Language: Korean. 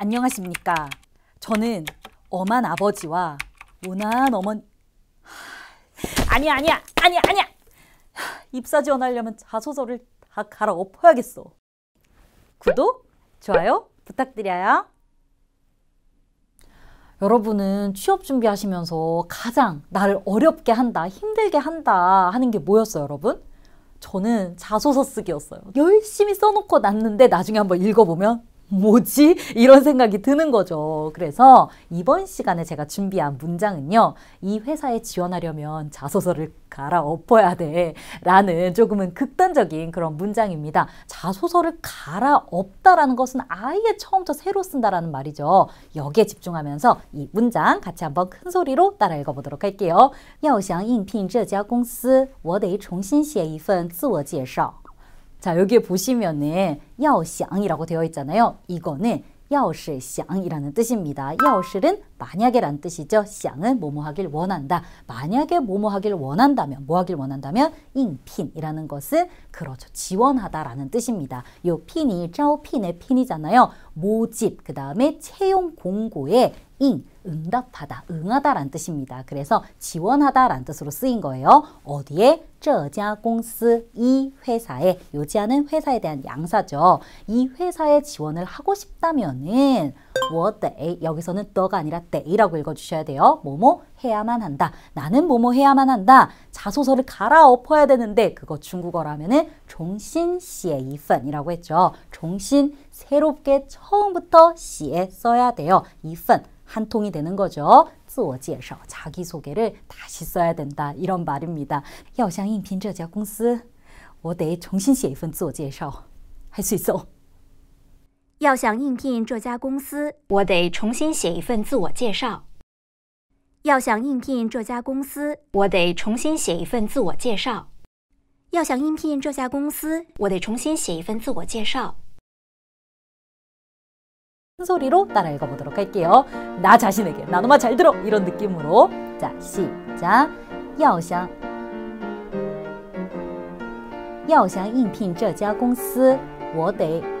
안녕하십니까. 저는 엄한 아버지와 무난 어머니 아니야 아니야 아니야 아니야 입사 지원하려면 자소서를 다 갈아엎어야겠어. 구독, 좋아요 부탁드려요. 여러분은 취업 준비하시면서 가장 나를 어렵게 한다, 힘들게 한다 하는 게 뭐였어요, 여러분? 저는 자소서 쓰기였어요. 열심히 써놓고 났는데 나중에 한번 읽어보면 뭐지? 이런 생각이 드는 거죠. 그래서 이번 시간에 제가 준비한 문장은요. 이 회사에 지원하려면 자소서를 갈아엎어야 돼. 라는 조금은 극단적인 그런 문장입니다. 자소서를 갈아엎다라는 것은 아예 처음부터 새로 쓴다라는 말이죠. 여기에 집중하면서 이 문장 같이 한번 큰 소리로 따라 읽어보도록 할게요. 要想应聘这家公司我得重新写一份自我介绍 자, 여기에 보시면은 야오샹이라고 되어 있잖아요. 이거는 야오시샹이라는 뜻입니다. 야오시는 만약에란 뜻이죠. 샹은 뭐뭐 하길 원한다. 만약에 뭐뭐 하길 원한다면 뭐 하길 원한다면 잉핀이라는 것은 그렇죠. 지원하다라는 뜻입니다. 요 핀이 짜오핀의 핀이잖아요. 모집 그다음에 채용 공고에 잉 응답하다, 응하다란 뜻입니다. 그래서 지원하다란 뜻으로 쓰인 거예요. 어디에? 저자 공스 이 회사에 요지하는 회사에 대한 양사죠. 이 회사에 지원을 하고 싶다면은 what the 여기서는 더가 아니라 t h y 라고 읽어주셔야 돼요. 뭐뭐 해야만 한다. 나는 뭐뭐 해야만 한다. 자소서를 갈아엎어야 되는데 그거 중국어라면은 종신씨의 이펀이라고 했죠. 종신 새롭게 처음부터 씨에 써야 돼요. 이펀 한통이되는거 죠。 自我介绍，자기소개를다시써야된다이런말입니다要想应聘这家公司，我得重新写一份自我介绍。还是走。要想应聘这家公司，我得重新写一份自我介绍。要想应聘这家公司，我得重新写一份自我介绍。要想应聘这家公司，我得重新写一份自我介绍。큰 소리로 따라 읽어보도록 할게요. 나 자신에게 나노마 잘 들어 이런 느낌으로 자 시작 야샹야샹 인핀 这家公司我得